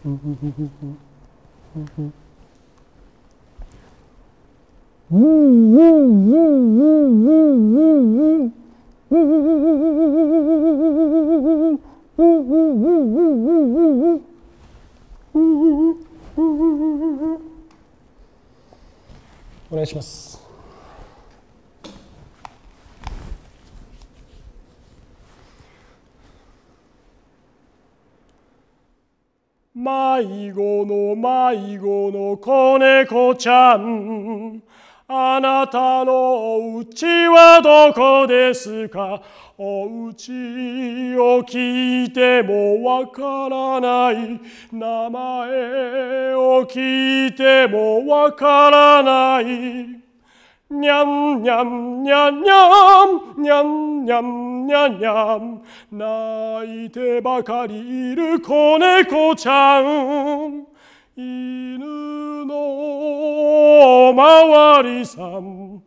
お願いします。迷子の迷子の子猫ちゃんあなたのお家はどこですかお家を聞いてもわからない名前を聞いてもわからないにゃんにゃんにゃんにゃんにゃんにゃんにゃにゃん泣いてばかりいる子猫ちゃん犬のおまわりさん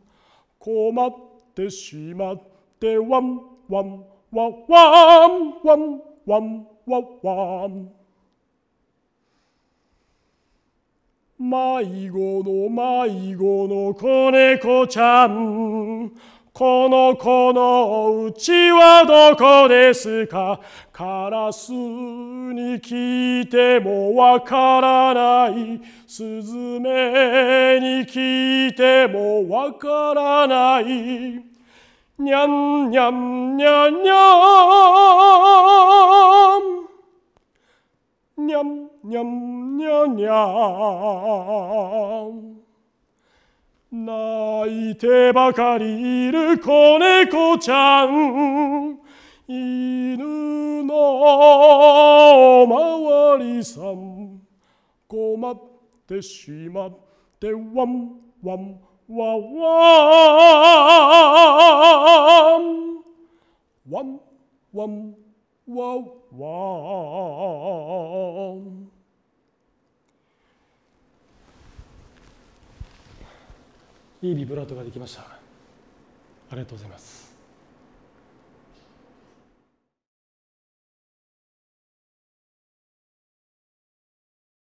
困ってしまってワンワンワンワンワンワンワンワン迷子の迷子の子猫ちゃんこの子のうちはどこですかカラスに聞いてもわからないスズメに聞いてもわからないにゃんにゃんにゃんにゃんにゃんにゃんにゃんにゃん泣いてばかりいる子猫ちゃん犬のおまわりさん困ってしまってワンワンワンワンワンワンワンワンいいビブラートができましたありがとうございます